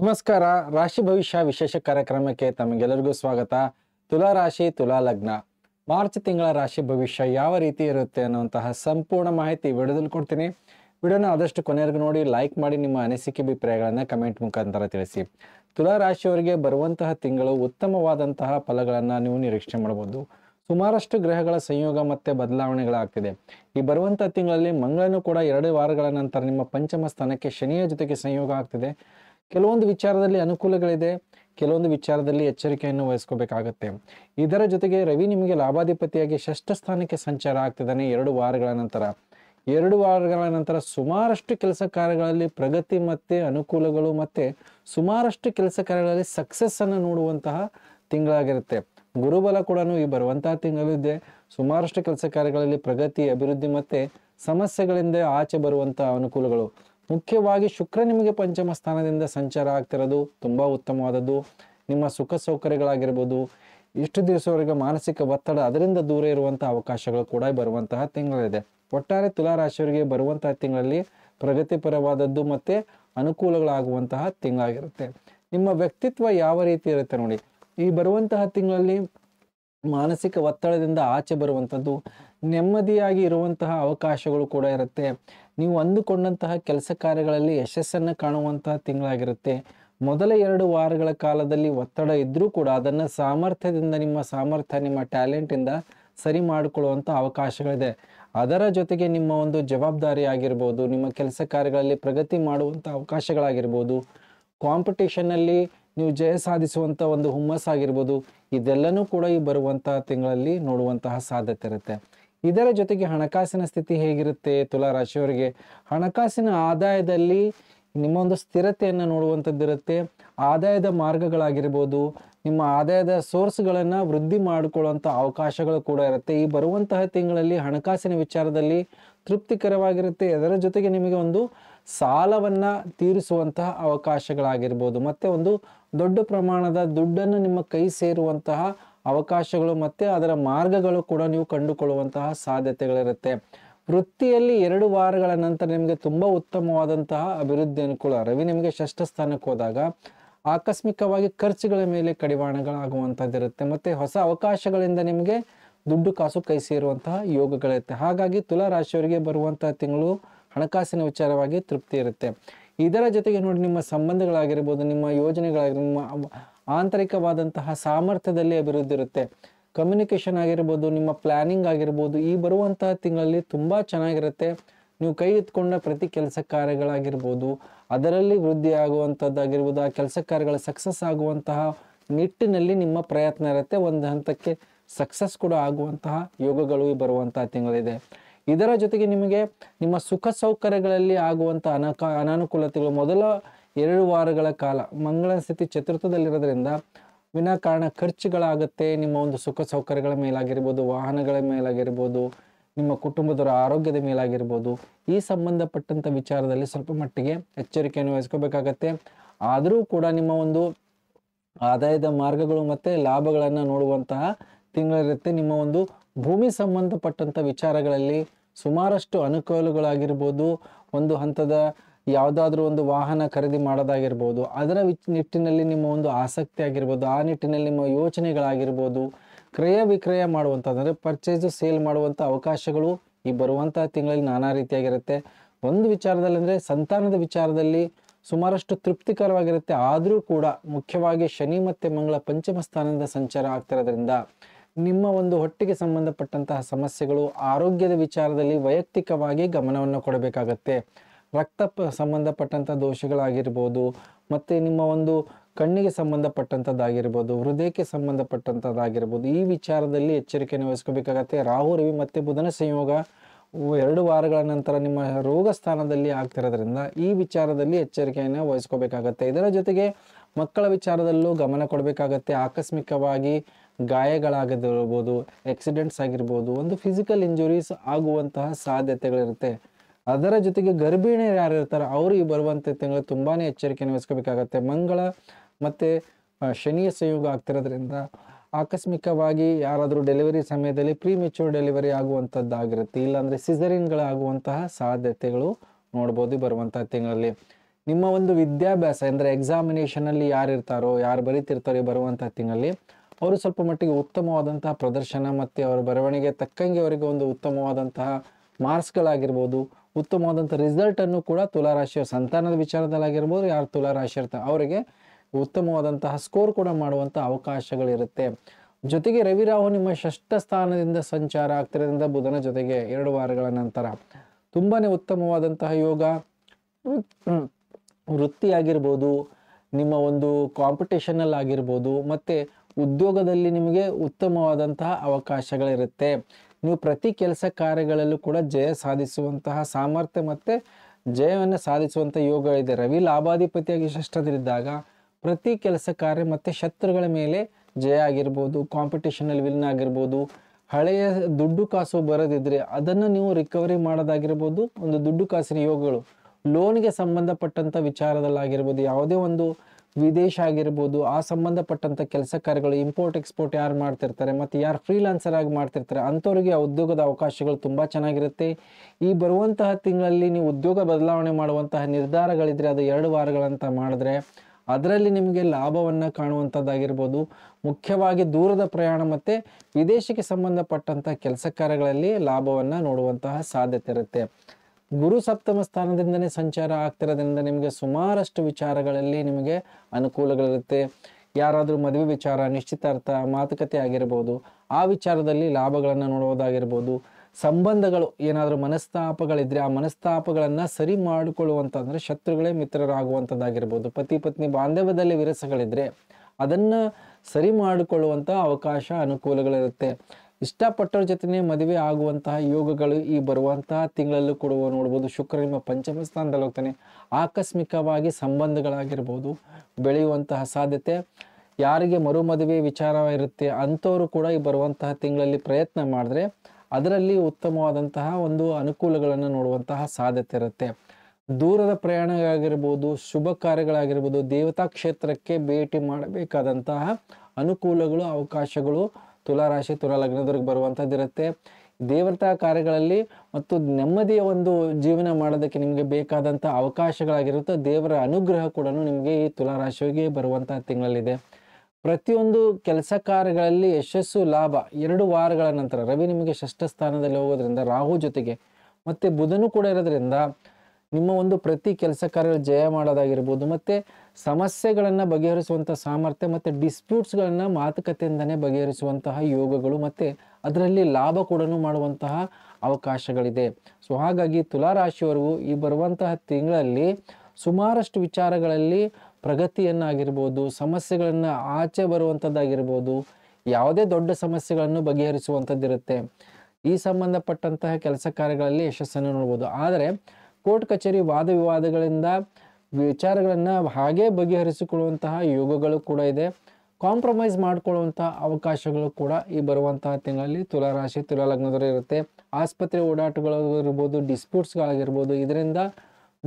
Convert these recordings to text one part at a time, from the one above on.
ನಮಸ್ಕಾರ ರಾಶಿ ಭವಿಷ್ಯ ವಿಶೇಷ ಕಾರ್ಯಕ್ರಮಕ್ಕೆ ತಮಗೆಲ್ಲರಿಗೂ ಸ್ವಾಗತ ತುಲಾ ರಾಶಿ ತುಲಾ ಲಗ್ನ ಮಾರ್ಚ್ ತಿಂಗಳ ರಾಶಿ ಭವಿಷ್ಯ ಯಾವ ರೀತಿ ಇರುತ್ತೆ ಅನ್ನುವಂತಹ ಸಂಪೂರ್ಣ ಮಾಹಿತಿ ವಿಡಿಯೋದಲ್ಲಿ ಕೊಡ್ತೀನಿ ವಿಡಿಯೋನ ಆದಷ್ಟು ಕೊನೆಯರ್ಗೂ ನೋಡಿ ಲೈಕ್ ಮಾಡಿ ನಿಮ್ಮ ಅನಿಸಿಕೆ ಅಭಿಪ್ರಾಯಗಳನ್ನು ಕಮೆಂಟ್ ಮುಖಾಂತರ ತಿಳಿಸಿ ತುಲಾ ರಾಶಿಯವರಿಗೆ ಬರುವಂತಹ ತಿಂಗಳು ಉತ್ತಮವಾದಂತಹ ಫಲಗಳನ್ನು ನೀವು ನಿರೀಕ್ಷೆ ಮಾಡಬಹುದು ಸುಮಾರಷ್ಟು ಗ್ರಹಗಳ ಸಂಯೋಗ ಮತ್ತೆ ಬದಲಾವಣೆಗಳಾಗ್ತಿದೆ ಈ ಬರುವಂತಹ ತಿಂಗಳಲ್ಲಿ ಮಂಗಳನು ಕೂಡ ಎರಡು ವಾರಗಳ ನಂತರ ನಿಮ್ಮ ಪಂಚಮ ಸ್ಥಾನಕ್ಕೆ ಶನಿಯ ಜೊತೆಗೆ ಸಂಯೋಗ ಆಗ್ತಿದೆ ಕೆಲವೊಂದು ವಿಚಾರದಲ್ಲಿ ಅನುಕೂಲಗಳಿದೆ ಕೆಲವೊಂದು ವಿಚಾರದಲ್ಲಿ ಎಚ್ಚರಿಕೆಯನ್ನು ವಹಿಸ್ಕೋಬೇಕಾಗತ್ತೆ ಇದರ ಜೊತೆಗೆ ರವಿ ನಿಮಗೆ ಲಾಭಾಧಿಪತಿಯಾಗಿ ಷಷ್ಠ ಸ್ಥಾನಕ್ಕೆ ಸಂಚಾರ ಆಗ್ತಿದ್ದಾನೆ ಎರಡು ವಾರಗಳ ನಂತರ ಎರಡು ವಾರಗಳ ನಂತರ ಸುಮಾರಷ್ಟು ಕೆಲಸ ಕಾರ್ಯಗಳಲ್ಲಿ ಪ್ರಗತಿ ಮತ್ತೆ ಅನುಕೂಲಗಳು ಮತ್ತೆ ಸುಮಾರಷ್ಟು ಕೆಲಸ ಕಾರ್ಯಗಳಲ್ಲಿ ಅನ್ನು ನೋಡುವಂತಹ ತಿಂಗಳಾಗಿರುತ್ತೆ ಗುರುಬಲ ಕೂಡ ಈ ಬರುವಂತಹ ತಿಂಗಳಿದೆ ಸುಮಾರಷ್ಟು ಕೆಲಸ ಕಾರ್ಯಗಳಲ್ಲಿ ಪ್ರಗತಿ ಅಭಿವೃದ್ಧಿ ಮತ್ತೆ ಸಮಸ್ಯೆಗಳಿಂದ ಆಚೆ ಬರುವಂತಹ ಅನುಕೂಲಗಳು ಮುಖ್ಯವಾಗಿ ಶುಕ್ರ ನಿಮಗೆ ಪಂಚಮ ಸ್ಥಾನದಿಂದ ಸಂಚಾರ ಆಗ್ತಿರೋದು ತುಂಬ ಉತ್ತಮವಾದದ್ದು ನಿಮ್ಮ ಸುಖ ಸೌಕರ್ಯಗಳಾಗಿರ್ಬೋದು ಇಷ್ಟು ದಿವಸವರೆಗೆ ಮಾನಸಿಕ ಒತ್ತಡ ಅದರಿಂದ ದೂರ ಇರುವಂತಹ ಅವಕಾಶಗಳು ಕೂಡ ಬರುವಂತಹ ತಿಂಗಳಿದೆ ಒಟ್ಟಾರೆ ತುಲಾರಾಶಿಯವರಿಗೆ ಬರುವಂತಹ ತಿಂಗಳಲ್ಲಿ ಪ್ರಗತಿಪರವಾದದ್ದು ಮತ್ತೆ ಅನುಕೂಲಗಳಾಗುವಂತಹ ತಿಂಗಳಾಗಿರುತ್ತೆ ನಿಮ್ಮ ವ್ಯಕ್ತಿತ್ವ ಯಾವ ರೀತಿ ಇರುತ್ತೆ ನೋಡಿ ಈ ಬರುವಂತಹ ತಿಂಗಳಲ್ಲಿ ಮಾನಸಿಕ ಒತ್ತಡದಿಂದ ಆಚೆ ಬರುವಂಥದ್ದು ನೆಮ್ಮದಿಯಾಗಿ ಇರುವಂತಹ ಅವಕಾಶಗಳು ಕೂಡ ಇರುತ್ತೆ ನೀವು ಅಂದುಕೊಂಡಂತಹ ಕೆಲಸ ಕಾರ್ಯಗಳಲ್ಲಿ ಯಶಸ್ಸನ್ನು ಕಾಣುವಂತಹ ತಿಂಗಳಾಗಿರುತ್ತೆ ಮೊದಲ ಎರಡು ವಾರಗಳ ಕಾಲದಲ್ಲಿ ಒತ್ತಡ ಇದ್ದರೂ ಕೂಡ ಅದನ್ನು ಸಾಮರ್ಥ್ಯದಿಂದ ನಿಮ್ಮ ಸಾಮರ್ಥ್ಯ ನಿಮ್ಮ ಟ್ಯಾಲೆಂಟಿಂದ ಸರಿ ಮಾಡಿಕೊಳ್ಳುವಂಥ ಅವಕಾಶಗಳಿದೆ ಅದರ ಜೊತೆಗೆ ನಿಮ್ಮ ಒಂದು ಜವಾಬ್ದಾರಿ ಆಗಿರ್ಬೋದು ನಿಮ್ಮ ಕೆಲಸ ಕಾರ್ಯಗಳಲ್ಲಿ ಪ್ರಗತಿ ಮಾಡುವಂಥ ಅವಕಾಶಗಳಾಗಿರ್ಬೋದು ಕಾಂಪಿಟೇಷನ್ನಲ್ಲಿ ನೀವು ಜಯ ಸಾಧಿಸುವಂಥ ಒಂದು ಹುಮ್ಮಸ್ಸಾಗಿರ್ಬೋದು ಇದೆಲ್ಲನೂ ಕೂಡ ಈ ಬರುವಂತಹ ತಿಂಗಳಲ್ಲಿ ನೋಡುವಂತಹ ಸಾಧ್ಯತೆ ಇರುತ್ತೆ ಇದರ ಜೊತೆಗೆ ಹಣಕಾಸಿನ ಸ್ಥಿತಿ ಹೇಗಿರುತ್ತೆ ತುಲಾ ರಾಶಿಯವರಿಗೆ ಹಣಕಾಸಿನ ಆದಾಯದಲ್ಲಿ ನಿಮ್ಮ ಒಂದು ಸ್ಥಿರತೆಯನ್ನು ನೋಡುವಂಥದ್ದು ಇರುತ್ತೆ ಆದಾಯದ ಮಾರ್ಗಗಳಾಗಿರ್ಬೋದು ನಿಮ್ಮ ಆದಾಯದ ಸೋರ್ಸ್ಗಳನ್ನು ವೃದ್ಧಿ ಮಾಡಿಕೊಳ್ಳುವಂಥ ಅವಕಾಶಗಳು ಕೂಡ ಇರುತ್ತೆ ಈ ಬರುವಂತಹ ತಿಂಗಳಲ್ಲಿ ಹಣಕಾಸಿನ ವಿಚಾರದಲ್ಲಿ ತೃಪ್ತಿಕರವಾಗಿರುತ್ತೆ ಅದರ ಜೊತೆಗೆ ನಿಮಗೆ ಒಂದು ಸಾಲವನ್ನು ತೀರಿಸುವಂತಹ ಅವಕಾಶಗಳಾಗಿರ್ಬೋದು ಮತ್ತು ಒಂದು ದೊಡ್ಡ ಪ್ರಮಾಣದ ದುಡ್ಡನ್ನು ನಿಮ್ಮ ಕೈ ಸೇರುವಂತಹ ಅವಕಾಶಗಳು ಮತ್ತು ಅದರ ಮಾರ್ಗಗಳು ಕೂಡ ನೀವು ಕಂಡುಕೊಳ್ಳುವಂತಹ ಸಾಧ್ಯತೆಗಳಿರುತ್ತೆ ವೃತ್ತಿಯಲ್ಲಿ ಎರಡು ವಾರಗಳ ನಂತರ ನಿಮಗೆ ತುಂಬ ಉತ್ತಮವಾದಂತಹ ಅಭಿವೃದ್ಧಿ ಅನುಕೂಲ ರವಿ ನಿಮಗೆ ಷಷ್ಠ ಸ್ಥಾನಕ್ಕೆ ಹೋದಾಗ ಆಕಸ್ಮಿಕವಾಗಿ ಖರ್ಚುಗಳ ಮೇಲೆ ಕಡಿವಾಣಗಳಾಗುವಂಥದ್ದಿರುತ್ತೆ ಮತ್ತು ಹೊಸ ಅವಕಾಶಗಳಿಂದ ನಿಮಗೆ ದುಡ್ಡು ಕಾಸು ಕೈ ಸೇರುವಂತಹ ಯೋಗಗಳಿರುತ್ತೆ ಹಾಗಾಗಿ ತುಲಾ ರಾಶಿಯವರಿಗೆ ಬರುವಂತಹ ತಿಂಗಳು ಹಣಕಾಸಿನ ವಿಚಾರವಾಗಿ ತೃಪ್ತಿ ಇರುತ್ತೆ ಇದರ ಜೊತೆಗೆ ನೋಡಿ ನಿಮ್ಮ ಸಂಬಂಧಗಳಾಗಿರ್ಬೋದು ನಿಮ್ಮ ಯೋಜನೆಗಳಾಗಿ ನಿಮ್ಮ ಆಂತರಿಕವಾದಂತಹ ಸಾಮರ್ಥ್ಯದಲ್ಲಿ ಅಭಿವೃದ್ಧಿ ಇರುತ್ತೆ ಕಮ್ಯುನಿಕೇಷನ್ ಆಗಿರ್ಬೋದು ನಿಮ್ಮ ಪ್ಲಾನಿಂಗ್ ಆಗಿರ್ಬೋದು ಈ ಬರುವಂತಹ ತಿಂಗಳಲ್ಲಿ ತುಂಬ ಚೆನ್ನಾಗಿರುತ್ತೆ ನೀವು ಕೈ ಎತ್ಕೊಂಡ ಪ್ರತಿ ಕೆಲಸ ಕಾರ್ಯಗಳಾಗಿರ್ಬೋದು ಅದರಲ್ಲಿ ವೃದ್ಧಿ ಆಗುವಂಥದ್ದಾಗಿರ್ಬೋದು ಆ ಕೆಲಸ ಕಾರ್ಯಗಳ ಸಕ್ಸಸ್ ಆಗುವಂತಹ ನಿಟ್ಟಿನಲ್ಲಿ ನಿಮ್ಮ ಪ್ರಯತ್ನ ಇರುತ್ತೆ ಒಂದು ಹಂತಕ್ಕೆ ಸಕ್ಸಸ್ ಕೂಡ ಆಗುವಂತಹ ಯೋಗಗಳು ಈ ಬರುವಂತಹ ತಿಂಗಳಿದೆ ಇದರ ಜೊತೆಗೆ ನಿಮಗೆ ನಿಮ್ಮ ಸುಖ ಸೌಕರ್ಯಗಳಲ್ಲಿ ಆಗುವಂಥ ಅನಕ ಅನಾನುಕೂಲತೆಗಳು ಮೊದಲ ಎರಡು ವಾರಗಳ ಕಾಲ ಮಂಗಳ ಸ್ಥಿತಿ ಚತುರ್ಥದಲ್ಲಿರೋದ್ರಿಂದ ವಿನಾಕಾರಣ ಖರ್ಚುಗಳಾಗುತ್ತೆ ನಿಮ್ಮ ಒಂದು ಸುಖ ಸೌಕರ್ಯಗಳ ಮೇಲಾಗಿರ್ಬೋದು ವಾಹನಗಳ ಮೇಲಾಗಿರ್ಬೋದು ನಿಮ್ಮ ಕುಟುಂಬದವರ ಆರೋಗ್ಯದ ಮೇಲಾಗಿರ್ಬೋದು ಈ ಸಂಬಂಧಪಟ್ಟಂಥ ವಿಚಾರದಲ್ಲಿ ಸ್ವಲ್ಪ ಮಟ್ಟಿಗೆ ಎಚ್ಚರಿಕೆಯನ್ನು ವಹಿಸ್ಕೋಬೇಕಾಗತ್ತೆ ಆದರೂ ಕೂಡ ನಿಮ್ಮ ಒಂದು ಆದಾಯದ ಮಾರ್ಗಗಳು ಮತ್ತು ಲಾಭಗಳನ್ನು ನೋಡುವಂತಹ ತಿಂಗಳಿರುತ್ತೆ ನಿಮ್ಮ ಒಂದು ಭೂಮಿ ಸಂಬಂಧಪಟ್ಟಂಥ ವಿಚಾರಗಳಲ್ಲಿ ಸುಮಾರಷ್ಟು ಅನುಕೂಲಗಳಾಗಿರ್ಬೋದು ಒಂದು ಹಂತದ ಯಾವುದಾದ್ರೂ ಒಂದು ವಾಹನ ಖರೀದಿ ಮಾಡೋದಾಗಿರ್ಬೋದು ಅದರ ನಿಟ್ಟಿನಲ್ಲಿ ನಿಮ್ಮ ಒಂದು ಆಸಕ್ತಿ ಆಗಿರ್ಬೋದು ಆ ನಿಟ್ಟಿನಲ್ಲಿ ನಿಮ್ಮ ಯೋಚನೆಗಳಾಗಿರ್ಬೋದು ಕ್ರಯ ವಿಕ್ರಯ ಮಾಡುವಂಥದ್ದಂದರೆ ಪರ್ಚೇಸ್ ಸೇಲ್ ಮಾಡುವಂಥ ಅವಕಾಶಗಳು ಈ ಬರುವಂಥ ತಿಂಗಳಲ್ಲಿ ನಾನಾ ರೀತಿಯಾಗಿರುತ್ತೆ ಒಂದು ವಿಚಾರದಲ್ಲಿ ಅಂದರೆ ಸಂತಾನದ ವಿಚಾರದಲ್ಲಿ ಸುಮಾರಷ್ಟು ತೃಪ್ತಿಕರವಾಗಿರುತ್ತೆ ಆದರೂ ಕೂಡ ಮುಖ್ಯವಾಗಿ ಶನಿ ಮತ್ತು ಮಂಗಳ ಪಂಚಮ ಸ್ಥಾನದಿಂದ ಸಂಚಾರ ಆಗ್ತಿರೋದ್ರಿಂದ ನಿಮ್ಮ ಒಂದು ಹೊಟ್ಟೆಗೆ ಸಂಬಂಧಪಟ್ಟಂತಹ ಸಮಸ್ಯೆಗಳು ಆರೋಗ್ಯದ ವಿಚಾರದಲ್ಲಿ ವೈಯಕ್ತಿಕವಾಗಿ ಗಮನವನ್ನು ಕೊಡಬೇಕಾಗತ್ತೆ ರಕ್ತ ಸಂಬಂಧಪಟ್ಟಂಥ ದೋಷಗಳಾಗಿರ್ಬೋದು ಮತ್ತು ನಿಮ್ಮ ಒಂದು ಕಣ್ಣಿಗೆ ಸಂಬಂಧಪಟ್ಟಂಥದ್ದಾಗಿರ್ಬೋದು ಹೃದಯಕ್ಕೆ ಸಂಬಂಧಪಟ್ಟಂಥದ್ದಾಗಿರ್ಬೋದು ಈ ವಿಚಾರದಲ್ಲಿ ಎಚ್ಚರಿಕೆಯನ್ನು ವಹಿಸ್ಕೋಬೇಕಾಗತ್ತೆ ರಾಹು ರವಿ ಮತ್ತು ಬುಧನ ಸಂಯೋಗ ಎರಡು ವಾರಗಳ ನಂತರ ನಿಮ್ಮ ರೋಗ ಸ್ಥಾನದಲ್ಲಿ ಆಗ್ತಿರೋದ್ರಿಂದ ಈ ವಿಚಾರದಲ್ಲಿ ಎಚ್ಚರಿಕೆಯನ್ನು ವಹಿಸ್ಕೋಬೇಕಾಗತ್ತೆ ಇದರ ಜೊತೆಗೆ ಮಕ್ಕಳ ವಿಚಾರದಲ್ಲೂ ಗಮನ ಕೊಡಬೇಕಾಗತ್ತೆ ಆಕಸ್ಮಿಕವಾಗಿ ಗಾಯಗಳಾಗದಿರ್ಬೋದು ಆಕ್ಸಿಡೆಂಟ್ಸ್ ಆಗಿರ್ಬೋದು ಒಂದು ಫಿಸಿಕಲ್ ಇಂಜುರೀಸ್ ಆಗುವಂತಹ ಸಾಧ್ಯತೆಗಳಿರುತ್ತೆ ಅದರ ಜೊತೆಗೆ ಗರ್ಭಿಣಿಯರು ಯಾರು ಇರ್ತಾರೆ ಈ ಬರುವಂಥ ತಿಂಗಳು ತುಂಬಾ ಎಚ್ಚರಿಕೆಯನ್ನು ವಹಿಸ್ಕೋಬೇಕಾಗತ್ತೆ ಮಂಗಳ ಮತ್ತು ಶನಿಯ ಸಂಯೋಗ ಆಗ್ತಿರೋದ್ರಿಂದ ಆಕಸ್ಮಿಕವಾಗಿ ಯಾರಾದರೂ ಡೆಲಿವರಿ ಸಮಯದಲ್ಲಿ ಪ್ರೀ ಮೆಚೂರ್ ಡೆಲಿವರಿ ಆಗುವಂಥದ್ದಾಗಿರುತ್ತೆ ಇಲ್ಲಾಂದರೆ ಸಿಸರಿನ್ಗಳಾಗುವಂತಹ ಸಾಧ್ಯತೆಗಳು ನೋಡ್ಬೋದು ಬರುವಂಥ ತಿಂಗಳಲ್ಲಿ ನಿಮ್ಮ ಒಂದು ವಿದ್ಯಾಭ್ಯಾಸ ಅಂದರೆ ಎಕ್ಸಾಮಿನೇಷನಲ್ಲಿ ಯಾರು ಇರ್ತಾರೋ ಯಾರು ಬರೀತಿರ್ತಾರೋ ಬರುವಂಥ ತಿಂಗಳಲ್ಲಿ ಅವರು ಸ್ವಲ್ಪ ಮಟ್ಟಿಗೆ ಉತ್ತಮವಾದಂತಹ ಪ್ರದರ್ಶನ ಮತ್ತು ಅವರ ಬರವಣಿಗೆ ತಕ್ಕಂಗೆ ಅವರಿಗೆ ಒಂದು ಉತ್ತಮವಾದಂತಹ ಮಾರ್ಕ್ಸ್ಗಳಾಗಿರ್ಬೋದು ಉತ್ತಮವಾದಂಥ ರಿಸಲ್ಟನ್ನು ಕೂಡ ತುಲಾರಾಶಿಯ ಸಂತಾನದ ಆಗಿರ್ಬೋದು ಯಾರು ತುಲಾರಾಶಿ ಇರ್ತಾರೆ ಅವರಿಗೆ ಉತ್ತಮವಾದಂತಹ ಸ್ಕೋರ್ ಕೂಡ ಮಾಡುವಂಥ ಅವಕಾಶಗಳಿರುತ್ತೆ ಜೊತೆಗೆ ರವಿ ರಾಹು ನಿಮ್ಮ ಷಷ್ಠ ಸ್ಥಾನದಿಂದ ಸಂಚಾರ ಆಗ್ತಿರೋದ್ರಿಂದ ಬುಧನ ಜೊತೆಗೆ ಎರಡು ವಾರಗಳ ನಂತರ ತುಂಬಾ ಉತ್ತಮವಾದಂತಹ ಯೋಗ ವೃತ್ತಿ ಆಗಿರ್ಬೋದು ನಿಮ್ಮ ಒಂದು ಕಾಂಪಿಟೇಷನಲ್ಲಿ ಆಗಿರ್ಬೋದು ಮತ್ತು ಉದ್ಯೋಗದಲ್ಲಿ ನಿಮಗೆ ಉತ್ತಮವಾದಂತಹ ಅವಕಾಶಗಳಿರುತ್ತೆ ನೀವು ಪ್ರತಿ ಕೆಲಸ ಕಾರ್ಯಗಳಲ್ಲೂ ಕೂಡ ಜಯ ಸಾಧಿಸುವಂತಹ ಸಾಮರ್ಥ್ಯ ಮತ್ತು ಜಯವನ್ನು ಸಾಧಿಸುವಂಥ ಯೋಗ ಇದೆ ರವಿ ಲಾಭಾಧಿಪತಿಯಾಗಿ ಶ್ರೇಷ್ಠದಲ್ಲಿದ್ದಾಗ ಪ್ರತಿ ಕೆಲಸ ಕಾರ್ಯ ಮತ್ತು ಶತ್ರುಗಳ ಮೇಲೆ ಜಯ ಆಗಿರ್ಬೋದು ಕಾಂಪಿಟೇಷನಲ್ಲಿ ವಿನ್ ಆಗಿರ್ಬೋದು ಹಳೆಯ ದುಡ್ಡು ಕಾಸು ಬರದಿದ್ರೆ ಅದನ್ನು ನೀವು ರಿಕವರಿ ಮಾಡೋದಾಗಿರ್ಬೋದು ಒಂದು ದುಡ್ಡು ಕಾಸಿನ ಯೋಗಗಳು ಲೋನ್ಗೆ ಸಂಬಂಧಪಟ್ಟಂಥ ವಿಚಾರದಲ್ಲಾಗಿರ್ಬೋದು ಯಾವುದೇ ಒಂದು ವಿದೇಶ ಆಗಿರ್ಬೋದು ಆ ಸಂಬಂಧಪಟ್ಟಂಥ ಕೆಲಸ ಕಾರ್ಯಗಳು ಇಂಪೋರ್ಟ್ ಎಕ್ಸ್ಪೋರ್ಟ್ ಯಾರು ಮಾಡ್ತಿರ್ತಾರೆ ಮತ್ತು ಯಾರು ಫ್ರೀಲಾನ್ಸರ್ ಆಗಿ ಮಾಡ್ತಿರ್ತಾರೆ ಅಂಥವ್ರಿಗೆ ಉದ್ಯೋಗದ ಅವಕಾಶಗಳು ತುಂಬ ಚೆನ್ನಾಗಿರುತ್ತೆ ಈ ಬರುವಂತಹ ತಿಂಗಳಲ್ಲಿ ನೀವು ಉದ್ಯೋಗ ಬದಲಾವಣೆ ಮಾಡುವಂತಹ ನಿರ್ಧಾರಗಳಿದ್ರೆ ಅದು ಎರಡು ವಾರಗಳಂತ ಮಾಡಿದ್ರೆ ಅದರಲ್ಲಿ ನಿಮಗೆ ಲಾಭವನ್ನು ಕಾಣುವಂಥದ್ದಾಗಿರ್ಬೋದು ಮುಖ್ಯವಾಗಿ ದೂರದ ಪ್ರಯಾಣ ಮತ್ತು ವಿದೇಶಕ್ಕೆ ಸಂಬಂಧಪಟ್ಟಂಥ ಕೆಲಸ ಕಾರ್ಯಗಳಲ್ಲಿ ಲಾಭವನ್ನು ನೋಡುವಂತಹ ಸಾಧ್ಯತೆ ಇರುತ್ತೆ ಗುರು ಸಪ್ತಮ ಸ್ಥಾನದಿಂದನೇ ಸಂಚಾರ ಆಗ್ತಿರೋದ್ರಿಂದ ನಿಮಗೆ ಸುಮಾರಷ್ಟು ವಿಚಾರಗಳಲ್ಲಿ ನಿಮಗೆ ಅನುಕೂಲಗಳಿರುತ್ತೆ ಯಾರಾದರೂ ಮದುವೆ ವಿಚಾರ ನಿಶ್ಚಿತಾರ್ಥ ಮಾತುಕತೆ ಆಗಿರ್ಬೋದು ಆ ವಿಚಾರದಲ್ಲಿ ಲಾಭಗಳನ್ನು ನೋಡೋದಾಗಿರ್ಬೋದು ಸಂಬಂಧಗಳು ಏನಾದರೂ ಮನಸ್ತಾಪಗಳಿದ್ರೆ ಆ ಮನಸ್ತಾಪಗಳನ್ನು ಸರಿ ಮಾಡಿಕೊಳ್ಳುವಂತಂದ್ರೆ ಶತ್ರುಗಳೇ ಮಿತ್ರರಾಗುವಂಥದ್ದಾಗಿರ್ಬೋದು ಪತಿ ಪತ್ನಿ ಬಾಂಧವ್ಯದಲ್ಲಿ ವಿರಸಗಳಿದ್ರೆ ಅದನ್ನು ಸರಿ ಮಾಡಿಕೊಳ್ಳುವಂಥ ಅವಕಾಶ ಅನುಕೂಲಗಳಿರುತ್ತೆ ಇಷ್ಟಪಟ್ಟವ್ರ ಜೊತೆನೇ ಮದುವೆ ಆಗುವಂತಹ ಯೋಗಗಳು ಈ ಬರುವಂತಹ ತಿಂಗಳಲ್ಲೂ ಕೂಡ ನೋಡ್ಬೋದು ಶುಕ್ರ ನಿಮ್ಮ ಪಂಚಮ ಸ್ಥಾನದಲ್ಲಿ ಹೋಗ್ತಾನೆ ಆಕಸ್ಮಿಕವಾಗಿ ಸಂಬಂಧಗಳಾಗಿರ್ಬೋದು ಬೆಳೆಯುವಂತಹ ಸಾಧ್ಯತೆ ಯಾರಿಗೆ ಮರು ಮದುವೆ ವಿಚಾರ ಇರುತ್ತೆ ಅಂಥವರು ಕೂಡ ಈ ಬರುವಂತಹ ತಿಂಗಳಲ್ಲಿ ಪ್ರಯತ್ನ ಮಾಡಿದ್ರೆ ಅದರಲ್ಲಿ ಉತ್ತಮವಾದಂತಹ ಒಂದು ಅನುಕೂಲಗಳನ್ನು ನೋಡುವಂತಹ ಸಾಧ್ಯತೆ ಇರುತ್ತೆ ದೂರದ ಪ್ರಯಾಣಗಳಾಗಿರ್ಬೋದು ಶುಭ ಕಾರ್ಯಗಳಾಗಿರ್ಬೋದು ದೇವತಾ ಕ್ಷೇತ್ರಕ್ಕೆ ಭೇಟಿ ಮಾಡಬೇಕಾದಂತಹ ಅನುಕೂಲಗಳು ಅವಕಾಶಗಳು ತುಲಾರಾಶಿ ತುಲಾ ಲಗ್ನದವ್ರಿಗೆ ಇರುತ್ತೆ ದೇವತಾ ಕಾರ್ಯಗಳಲ್ಲಿ ಮತ್ತು ನೆಮ್ಮದಿಯ ಒಂದು ಜೀವನ ಮಾಡೋದಕ್ಕೆ ನಿಮಗೆ ಬೇಕಾದಂಥ ಅವಕಾಶಗಳಾಗಿರುತ್ತೆ ದೇವರ ಅನುಗ್ರಹ ಕೂಡ ನಿಮಗೆ ಈ ತುಲಾರಾಶಿಗೆ ಬರುವಂಥ ತಿಂಗಳಲ್ಲಿದೆ ಪ್ರತಿಯೊಂದು ಕೆಲಸ ಕಾರ್ಯಗಳಲ್ಲಿ ಯಶಸ್ಸು ಲಾಭ ಎರಡು ವಾರಗಳ ನಂತರ ರವಿ ನಿಮಗೆ ಷಷ್ಠ ಸ್ಥಾನದಲ್ಲಿ ಹೋಗೋದ್ರಿಂದ ರಾಹು ಜೊತೆಗೆ ಮತ್ತು ಬುಧನು ಕೂಡ ಇರೋದ್ರಿಂದ ನಿಮ್ಮ ಒಂದು ಪ್ರತಿ ಕೆಲಸ ಕಾರ್ಯಗಳು ಜಯ ಮಾಡೋದಾಗಿರ್ಬೋದು ಮತ್ತು ಸಮಸ್ಯೆಗಳನ್ನು ಬಗೆಹರಿಸುವಂಥ ಸಾಮರ್ಥ್ಯ ಮತ್ತು ಡಿಸ್ಪ್ಯೂಟ್ಸ್ಗಳನ್ನು ಮಾತುಕತೆಯಿಂದನೇ ಬಗೆಹರಿಸುವಂತಹ ಯೋಗಗಳು ಮತ್ತು ಅದರಲ್ಲಿ ಲಾಭ ಕೂಡ ಮಾಡುವಂತಹ ಅವಕಾಶಗಳಿದೆ ಸೊ ಹಾಗಾಗಿ ತುಲಾರಾಶಿಯವರೆಗೂ ಈ ಬರುವಂತಹ ತಿಂಗಳಲ್ಲಿ ಸುಮಾರಷ್ಟು ವಿಚಾರಗಳಲ್ಲಿ ಪ್ರಗತಿಯನ್ನಾಗಿರ್ಬೋದು ಸಮಸ್ಯೆಗಳನ್ನು ಆಚೆ ಬರುವಂಥದ್ದಾಗಿರ್ಬೋದು ಯಾವುದೇ ದೊಡ್ಡ ಸಮಸ್ಯೆಗಳನ್ನು ಬಗೆಹರಿಸುವಂಥದ್ದಿರುತ್ತೆ ಈ ಸಂಬಂಧಪಟ್ಟಂತಹ ಕೆಲಸ ಕಾರ್ಯಗಳಲ್ಲಿ ಯಶಸ್ಸನ್ನು ನೋಡ್ಬೋದು ಆದರೆ ಕೋರ್ಟ್ ಕಚೇರಿ ವಾದ ವಿವಾದಗಳಿಂದ ವಿಚಾರಗಳನ್ನು ಹಾಗೆ ಬಗೆಹರಿಸಿಕೊಳ್ಳುವಂತಹ ಯೋಗಗಳು ಕೂಡ ಇದೆ ಕಾಂಪ್ರಮೈಸ್ ಮಾಡಿಕೊಳ್ಳುವಂಥ ಅವಕಾಶಗಳು ಕೂಡ ಈ ಬರುವಂತಹ ತಿಂಗಳಲ್ಲಿ ತುಲಾರಾಶಿ ತುಲಾಲಗ್ನದವರು ಇರುತ್ತೆ ಆಸ್ಪತ್ರೆ ಓಡಾಟಗಳಾಗಿರ್ಬೋದು ಡಿಸ್ಪ್ಯೂಟ್ಸ್ಗಳಾಗಿರ್ಬೋದು ಇದರಿಂದ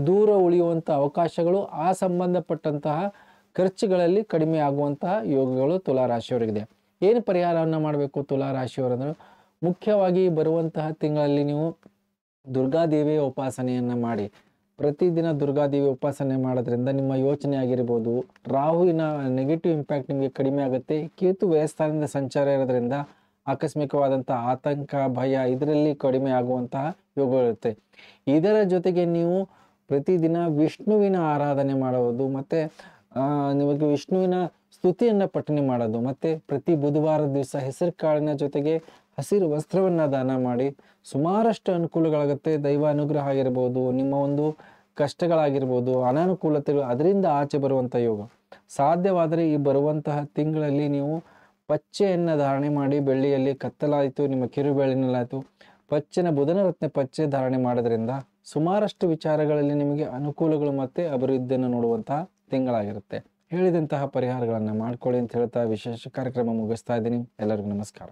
ದೂರ ಉಳಿಯುವಂಥ ಅವಕಾಶಗಳು ಆ ಸಂಬಂಧಪಟ್ಟಂತಹ ಖರ್ಚುಗಳಲ್ಲಿ ಕಡಿಮೆ ಆಗುವಂತಹ ಯೋಗಗಳು ತುಲಾರಾಶಿಯವರಿಗಿದೆ ಏನು ಪರಿಹಾರವನ್ನು ಮಾಡಬೇಕು ತುಲಾರಾಶಿಯವರಂದ್ರೆ ಮುಖ್ಯವಾಗಿ ಬರುವಂತಹ ತಿಂಗಳಲ್ಲಿ ನೀವು ದುರ್ಗಾದೇವಿಯ ಉಪಾಸನೆಯನ್ನು ಮಾಡಿ ಪ್ರತಿದಿನ ದುರ್ಗಾದೇವಿ ಉಪಾಸನೆ ಮಾಡೋದ್ರಿಂದ ನಿಮ್ಮ ಯೋಚನೆ ಆಗಿರ್ಬೋದು ರಾಹುವಿನ ನೆಗೆಟಿವ್ ಇಂಪ್ಯಾಕ್ಟ್ ನಿಮಗೆ ಕಡಿಮೆ ಆಗುತ್ತೆ ಕೇತು ವ್ಯಯಸ್ಥಾನದಿಂದ ಸಂಚಾರ ಇರೋದ್ರಿಂದ ಆಕಸ್ಮಿಕವಾದಂಥ ಆತಂಕ ಭಯ ಇದರಲ್ಲಿ ಕಡಿಮೆ ಆಗುವಂತಹ ಯೋಗಗಳಿರುತ್ತೆ ಇದರ ಜೊತೆಗೆ ನೀವು ಪ್ರತಿದಿನ ವಿಷ್ಣುವಿನ ಆರಾಧನೆ ಮಾಡುವುದು ಮತ್ತು ನಿಮಗೆ ವಿಷ್ಣುವಿನ ಸ್ತುತಿಯನ್ನು ಪಠನೆ ಮಾಡೋದು ಮತ್ತು ಪ್ರತಿ ಬುಧವಾರ ದಿವಸ ಹೆಸರು ಕಾಳಿನ ಜೊತೆಗೆ ಹಸಿರು ವಸ್ತ್ರವನ್ನು ದಾನ ಮಾಡಿ ಸುಮಾರಷ್ಟು ಅನುಕೂಲಗಳಾಗುತ್ತೆ ದೈವ ಅನುಗ್ರಹ ಆಗಿರ್ಬೋದು ನಿಮ್ಮ ಒಂದು ಕಷ್ಟಗಳಾಗಿರ್ಬೋದು ಅನಾನುಕೂಲತೆಗಳು ಅದರಿಂದ ಆಚೆ ಬರುವಂಥ ಯೋಗ ಸಾಧ್ಯವಾದರೆ ಈ ಬರುವಂತಹ ತಿಂಗಳಲ್ಲಿ ನೀವು ಪಚ್ಚೆಯನ್ನು ಧಾರಣೆ ಮಾಡಿ ಬೆಳ್ಳಿಯಲ್ಲಿ ಕತ್ತಲಾಯಿತು ನಿಮ್ಮ ಕಿರುಬೇಳಿನಲ್ಲಾಯಿತು ಪಚ್ಚೆನ ಬುಧನ ರತ್ನ ಪಚ್ಚೆ ಧಾರಣೆ ಮಾಡೋದ್ರಿಂದ ಸುಮಾರಷ್ಟು ವಿಚಾರಗಳಲ್ಲಿ ನಿಮಗೆ ಅನುಕೂಲಗಳು ಮತ್ತು ಅಭಿವೃದ್ಧಿಯನ್ನು ನೋಡುವಂತಹ ತಿಂಗಳಾಗಿರುತ್ತೆ ಹೇಳಿದಂತಹ ಪರಿಹಾರಗಳನ್ನು ಮಾಡ್ಕೊಳ್ಳಿ ಅಂತ ಹೇಳ್ತಾ ವಿಶೇಷ ಕಾರ್ಯಕ್ರಮ ಮುಗಿಸ್ತಾ ಇದ್ದೀನಿ ಎಲ್ಲರಿಗೂ ನಮಸ್ಕಾರ